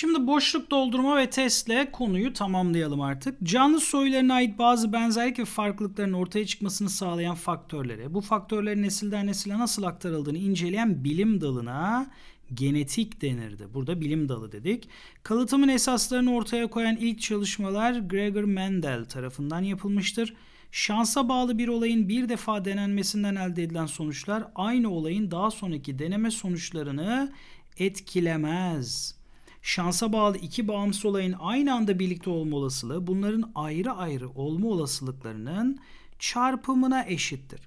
Şimdi boşluk doldurma ve testle konuyu tamamlayalım artık. Canlı soylarına ait bazı benzerlik ve farklılıkların ortaya çıkmasını sağlayan faktörlere, bu faktörlerin nesilden nesile nasıl aktarıldığını inceleyen bilim dalına genetik denirdi. Burada bilim dalı dedik. Kalıtımın esaslarını ortaya koyan ilk çalışmalar Gregor Mendel tarafından yapılmıştır. Şansa bağlı bir olayın bir defa denenmesinden elde edilen sonuçlar aynı olayın daha sonraki deneme sonuçlarını etkilemez şansa bağlı iki bağımsız olayın aynı anda birlikte olma olasılığı bunların ayrı ayrı olma olasılıklarının çarpımına eşittir.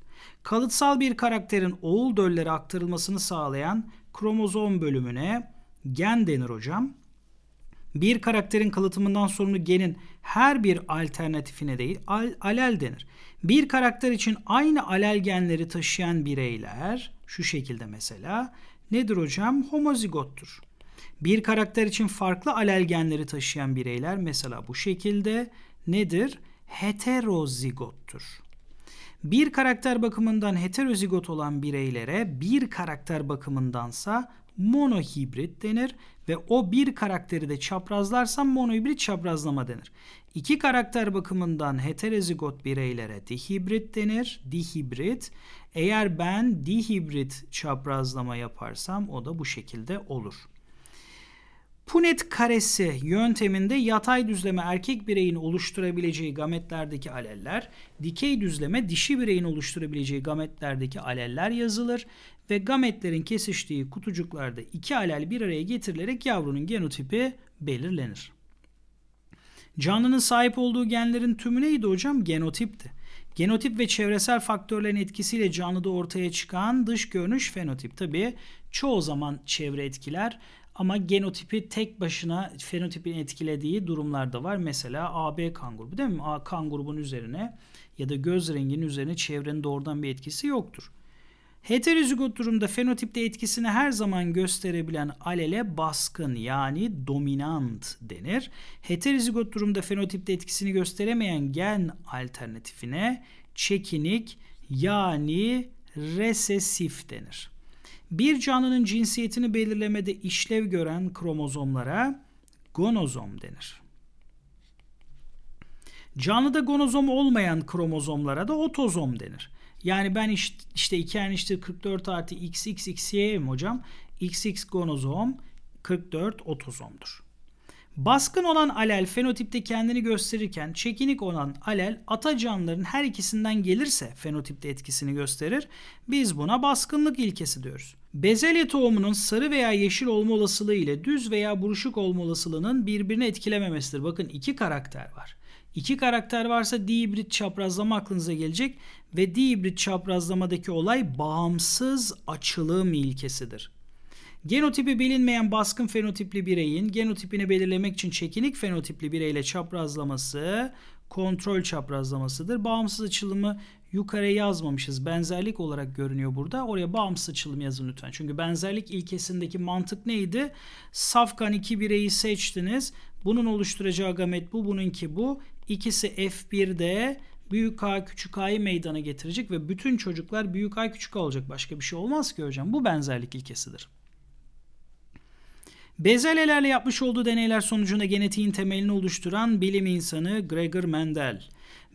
Kalıtsal bir karakterin oğul döllere aktarılmasını sağlayan kromozom bölümüne gen denir hocam. Bir karakterin kalıtımından sorumlu genin her bir alternatifine değil al alel denir. Bir karakter için aynı alel genleri taşıyan bireyler şu şekilde mesela nedir hocam? Homozigottur. Bir karakter için farklı alelgenleri taşıyan bireyler mesela bu şekilde nedir? Heterozigottur. Bir karakter bakımından heterozigot olan bireylere bir karakter bakımındansa monohibrit denir ve o bir karakteri de çaprazlarsa monohibrit çaprazlama denir. İki karakter bakımından heterozigot bireylere dihibrit denir. Dihibrit. Eğer ben dihibrit çaprazlama yaparsam o da bu şekilde olur. Punet karesi yönteminde yatay düzleme erkek bireyin oluşturabileceği gametlerdeki aleller, dikey düzleme dişi bireyin oluşturabileceği gametlerdeki aleller yazılır ve gametlerin kesiştiği kutucuklarda iki alel bir araya getirilerek yavrunun genotipi belirlenir. Canlının sahip olduğu genlerin tümü neydi hocam? Genotipti. Genotip ve çevresel faktörlerin etkisiyle canlıda ortaya çıkan dış görünüş fenotip. Tabii çoğu zaman çevre etkiler ama genotipi tek başına fenotipin etkilediği durumlar da var. Mesela AB kan grubu değil mi? A kan grubun üzerine ya da göz renginin üzerine çevrenin doğrudan bir etkisi yoktur. Heterozigot durumda fenotipte etkisini her zaman gösterebilen alele baskın yani dominant denir. Heterozigot durumda fenotipte etkisini gösteremeyen gen alternatifine çekinik yani resesif denir. Bir canlının cinsiyetini belirlemede işlev gören kromozomlara gonozom denir. Canlıda gonozom olmayan kromozomlara da otozom denir. Yani ben işte, işte 2 eniştir 44 artı xxxy'yim hocam. xx gonozom 44 otozomdur. Baskın olan alel fenotipte kendini gösterirken çekinik olan alel ata canlıların her ikisinden gelirse fenotipte etkisini gösterir. Biz buna baskınlık ilkesi diyoruz. Bezelye tohumunun sarı veya yeşil olma olasılığı ile düz veya buruşuk olma olasılığının birbirini etkilememesidir. Bakın iki karakter var. İki karakter varsa dihibrit çaprazlama aklınıza gelecek ve dihibrit çaprazlamadaki olay bağımsız açılım ilkesidir. Genotipi bilinmeyen baskın fenotipli bireyin genotipini belirlemek için çekinik fenotipli bireyle çaprazlaması kontrol çaprazlamasıdır. Bağımsız açılımı yukarı yazmamışız. Benzerlik olarak görünüyor burada. Oraya bağımsız açılım yazın lütfen. Çünkü benzerlik ilkesindeki mantık neydi? Safkan iki bireyi seçtiniz. Bunun oluşturacağı gamet bu, bununki bu. İkisi F1'de büyük A küçük A'yı meydana getirecek ve bütün çocuklar büyük A küçük A olacak. Başka bir şey olmaz ki hocam. Bu benzerlik ilkesidir. Bezelyelerle yapmış olduğu deneyler sonucunda genetiğin temelini oluşturan bilim insanı Gregor Mendel.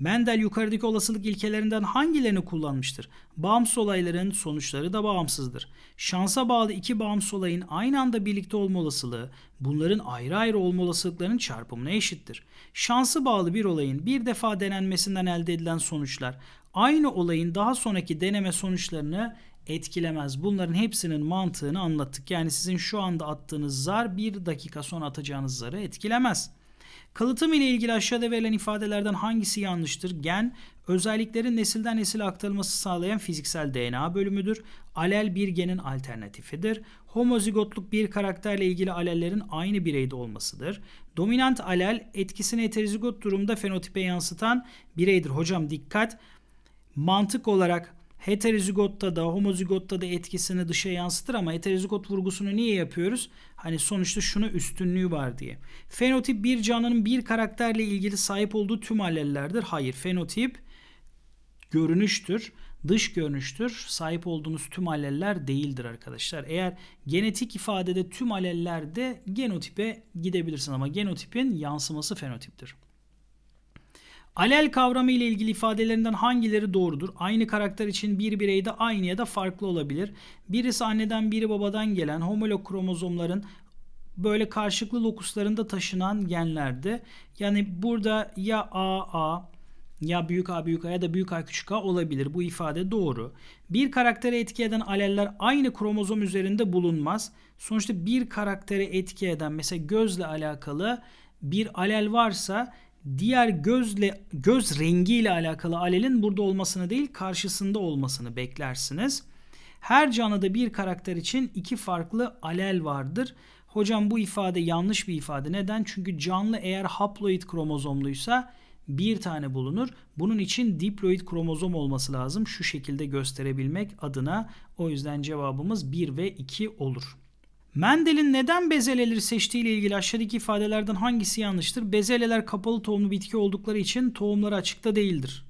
Mendel yukarıdaki olasılık ilkelerinden hangilerini kullanmıştır? Bağımsız olayların sonuçları da bağımsızdır. Şansa bağlı iki bağımsız olayın aynı anda birlikte olma olasılığı, bunların ayrı ayrı olma olasılıklarının çarpımına eşittir. Şansı bağlı bir olayın bir defa denenmesinden elde edilen sonuçlar, aynı olayın daha sonraki deneme sonuçlarını etkilemez. Bunların hepsinin mantığını anlattık. Yani sizin şu anda attığınız zar bir dakika sonra atacağınız zarı etkilemez. Kalıtım ile ilgili aşağıda verilen ifadelerden hangisi yanlıştır? Gen, özelliklerin nesilden nesile aktarılması sağlayan fiziksel DNA bölümüdür. Alel bir genin alternatifidir. Homozigotluk bir karakterle ilgili alellerin aynı bireyde olmasıdır. Dominant alel etkisini heterozigot durumda fenotipe yansıtan bireydir. Hocam dikkat! Mantık olarak heterozigotta da homozigotta da etkisini dışa yansıtır ama heterozigot vurgusunu niye yapıyoruz? Hani sonuçta şuna üstünlüğü var diye. Fenotip bir canlının bir karakterle ilgili sahip olduğu tüm allellerdir. Hayır fenotip görünüştür. Dış görünüştür. Sahip olduğunuz tüm aleller değildir arkadaşlar. Eğer genetik ifadede tüm aleller de genotipe gidebilirsin ama genotipin yansıması fenotiptir. Alel kavramı ile ilgili ifadelerinden hangileri doğrudur? Aynı karakter için bir bireyde aynı ya da farklı olabilir. Birisi anneden biri babadan gelen homolog kromozomların böyle karşılıklı lokuslarında taşınan genlerde. Yani burada ya AA ya büyük A büyük A ya da büyük A küçük A olabilir. Bu ifade doğru. Bir karaktere etki eden aleller aynı kromozom üzerinde bulunmaz. Sonuçta bir karaktere etki eden mesela gözle alakalı bir alel varsa diğer gözle göz rengiyle alakalı alelin burada olmasını değil karşısında olmasını beklersiniz. Her canlıda bir karakter için iki farklı alel vardır. Hocam bu ifade yanlış bir ifade. Neden? Çünkü canlı eğer haploid kromozomluysa bir tane bulunur. Bunun için diploid kromozom olması lazım şu şekilde gösterebilmek adına. O yüzden cevabımız 1 ve 2 olur. Mendel'in neden bezeleleri seçtiği ile ilgili aşağıdaki ifadelerden hangisi yanlıştır? Bezeleler kapalı tohumlu bitki oldukları için tohumları açıkta değildir.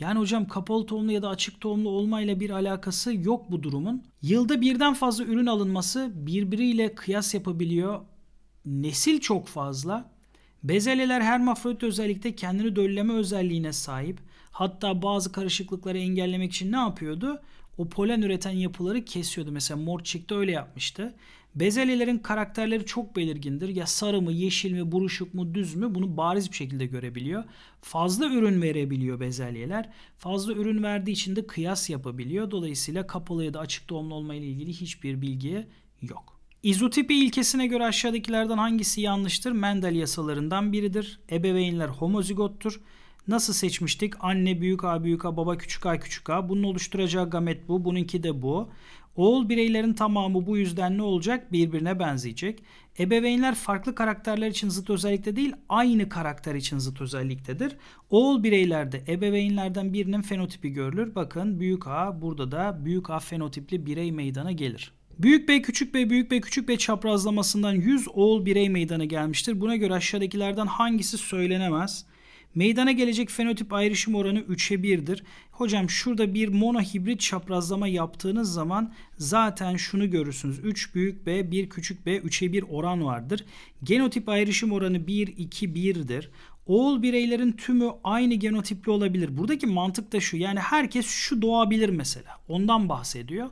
Yani hocam kapalı tohumlu ya da açık tohumlu olmayla bir alakası yok bu durumun. Yılda birden fazla ürün alınması birbiriyle kıyas yapabiliyor. Nesil çok fazla. Bezeleler hermafrodit özellikle kendini dölleme özelliğine sahip. Hatta bazı karışıklıkları engellemek için ne yapıyordu? O polen üreten yapıları kesiyordu. Mesela mor çiçekte öyle yapmıştı. Bezelyelerin karakterleri çok belirgindir. Ya sarı mı, yeşil mi, buruşuk mu, düz mü bunu bariz bir şekilde görebiliyor. Fazla ürün verebiliyor bezelyeler. Fazla ürün verdiği için de kıyas yapabiliyor. Dolayısıyla kapalı ya da açık doğumlu olma ile ilgili hiçbir bilgi yok. İzotipi ilkesine göre aşağıdakilerden hangisi yanlıştır? Mendel yasalarından biridir. Ebeveynler homozigottur. Nasıl seçmiştik? Anne büyük A büyük A, baba küçük A küçük A. Bunun oluşturacağı gamet bu. Bununki de bu. Oğul bireylerin tamamı bu yüzden ne olacak? Birbirine benzeyecek. Ebeveynler farklı karakterler için zıt özellikte değil, aynı karakter için zıt özelliktedir. Oğul bireylerde ebeveynlerden birinin fenotipi görülür. Bakın büyük A burada da büyük A fenotipli birey meydana gelir. Büyük B, küçük B, büyük B, küçük B çaprazlamasından 100 oğul birey meydana gelmiştir. Buna göre aşağıdakilerden hangisi söylenemez? Meydana gelecek fenotip ayrışım oranı 3'e 1'dir. Hocam şurada bir monohibrit çaprazlama yaptığınız zaman zaten şunu görürsünüz. 3 büyük B, 1 küçük B, 3'e 1 oran vardır. Genotip ayrışım oranı 1, 2, 1'dir. Oğul bireylerin tümü aynı genotipli olabilir. Buradaki mantık da şu. Yani herkes şu doğabilir mesela. Ondan bahsediyor.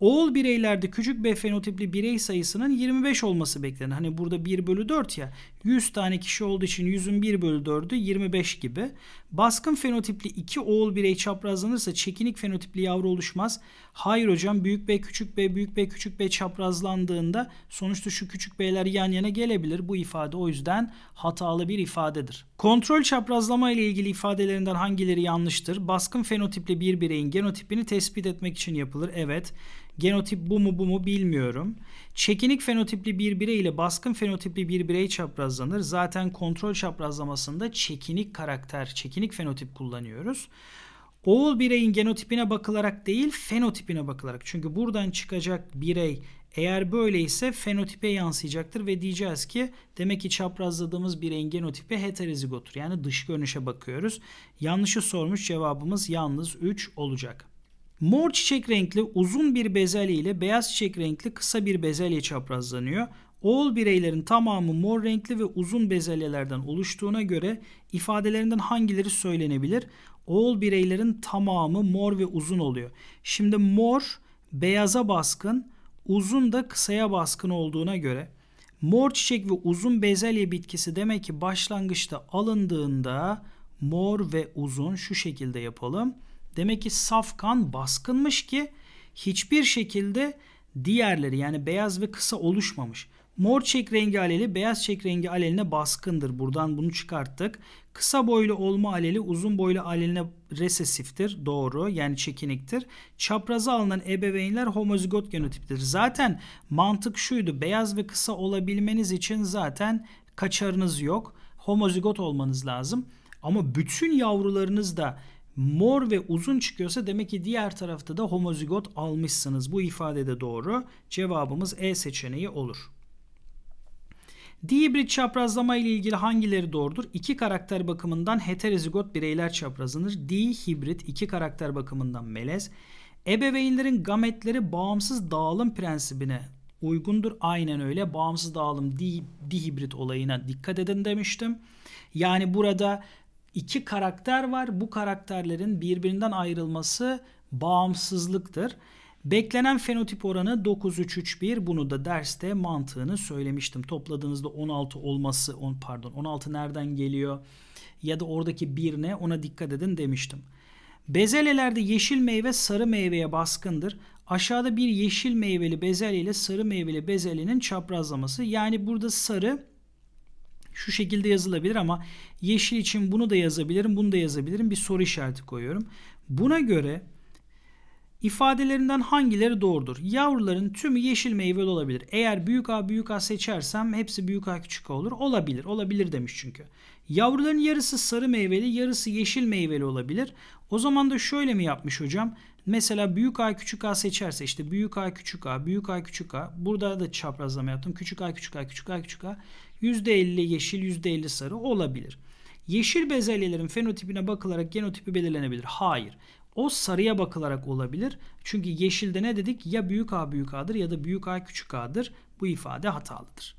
Oğul bireylerde küçük B fenotipli birey sayısının 25 olması beklenir. Hani burada 1 bölü 4 ya 100 tane kişi olduğu için 100'ün 1 bölü 4'ü 25 gibi. Baskın fenotipli 2 oğul birey çaprazlanırsa çekinik fenotipli yavru oluşmaz. Hayır hocam büyük B küçük B büyük B küçük B çaprazlandığında sonuçta şu küçük B'ler yan yana gelebilir. Bu ifade o yüzden hatalı bir ifadedir. Kontrol çaprazlama ile ilgili ifadelerinden hangileri yanlıştır? Baskın fenotipli bir bireyin genotipini tespit etmek için yapılır. Evet. Genotip bu mu bu mu bilmiyorum. Çekinik fenotipli bir birey ile baskın fenotipli bir birey çaprazlanır. Zaten kontrol çaprazlamasında çekinik karakter, çekinik fenotip kullanıyoruz. Oğul bireyin genotipine bakılarak değil fenotipine bakılarak. Çünkü buradan çıkacak birey eğer böyleyse fenotipe yansıyacaktır ve diyeceğiz ki demek ki çaprazladığımız bireyin genotipi heterozigotur. Yani dış görünüşe bakıyoruz. Yanlışı sormuş cevabımız yalnız 3 olacak. Mor çiçek renkli uzun bir bezelye ile beyaz çiçek renkli kısa bir bezelye çaprazlanıyor. Oğul bireylerin tamamı mor renkli ve uzun bezelyelerden oluştuğuna göre ifadelerinden hangileri söylenebilir? Oğul bireylerin tamamı mor ve uzun oluyor. Şimdi mor beyaza baskın, uzun da kısaya baskın olduğuna göre mor çiçek ve uzun bezelye bitkisi demek ki başlangıçta alındığında mor ve uzun şu şekilde yapalım Demek ki saf kan baskınmış ki hiçbir şekilde diğerleri yani beyaz ve kısa oluşmamış. Mor çek rengi aleli beyaz çek rengi aleline baskındır. Buradan bunu çıkarttık. Kısa boylu olma aleli uzun boylu aleline resesiftir. Doğru yani çekiniktir. Çapraza alınan ebeveynler homozigot genotiptir. Zaten mantık şuydu. Beyaz ve kısa olabilmeniz için zaten kaçarınız yok. Homozigot olmanız lazım. Ama bütün yavrularınız da mor ve uzun çıkıyorsa demek ki diğer tarafta da homozigot almışsınız. Bu ifade de doğru. Cevabımız E seçeneği olur. Dibrit çaprazlama ile ilgili hangileri doğrudur? İki karakter bakımından heterozigot bireyler çaprazlanır. Dihibrit iki karakter bakımından melez. Ebeveynlerin gametleri bağımsız dağılım prensibine uygundur. Aynen öyle bağımsız dağılım dihibrit olayına dikkat edin demiştim. Yani burada iki karakter var. Bu karakterlerin birbirinden ayrılması bağımsızlıktır. Beklenen fenotip oranı 9331. Bunu da derste mantığını söylemiştim. Topladığınızda 16 olması, on, pardon 16 nereden geliyor ya da oradaki bir ne ona dikkat edin demiştim. Bezelelerde yeşil meyve sarı meyveye baskındır. Aşağıda bir yeşil meyveli bezelye ile sarı meyveli bezelyenin çaprazlaması. Yani burada sarı şu şekilde yazılabilir ama yeşil için bunu da yazabilirim, bunu da yazabilirim. Bir soru işareti koyuyorum. Buna göre ifadelerinden hangileri doğrudur? Yavruların tümü yeşil meyveli olabilir. Eğer büyük A büyük A seçersem hepsi büyük A küçük A olur. Olabilir. Olabilir demiş çünkü. Yavruların yarısı sarı meyveli, yarısı yeşil meyveli olabilir. O zaman da şöyle mi yapmış hocam? Mesela büyük A küçük A seçerse işte büyük A küçük A büyük A küçük A burada da çaprazlama yaptım. Küçük A küçük A küçük A küçük A %50 yeşil %50 sarı olabilir. Yeşil bezelyelerin fenotipine bakılarak genotipi belirlenebilir. Hayır. O sarıya bakılarak olabilir. Çünkü yeşilde ne dedik? Ya büyük A büyük A'dır ya da büyük A küçük A'dır. Bu ifade hatalıdır.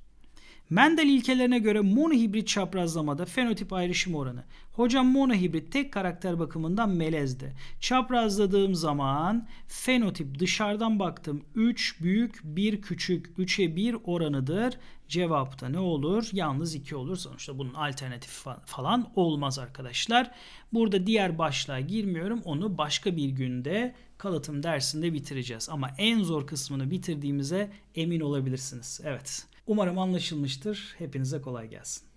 Mendel ilkelerine göre monohibrit çaprazlamada fenotip ayrışım oranı. Hocam monohibrit tek karakter bakımından melezdi. Çaprazladığım zaman fenotip dışarıdan baktım 3 büyük 1 küçük 3'e 1 oranıdır. Cevapta ne olur? Yalnız 2 olur. Sonuçta bunun alternatif falan olmaz arkadaşlar. Burada diğer başlığa girmiyorum. Onu başka bir günde kalıtım dersinde bitireceğiz. Ama en zor kısmını bitirdiğimize emin olabilirsiniz. Evet. Umarım anlaşılmıştır. Hepinize kolay gelsin.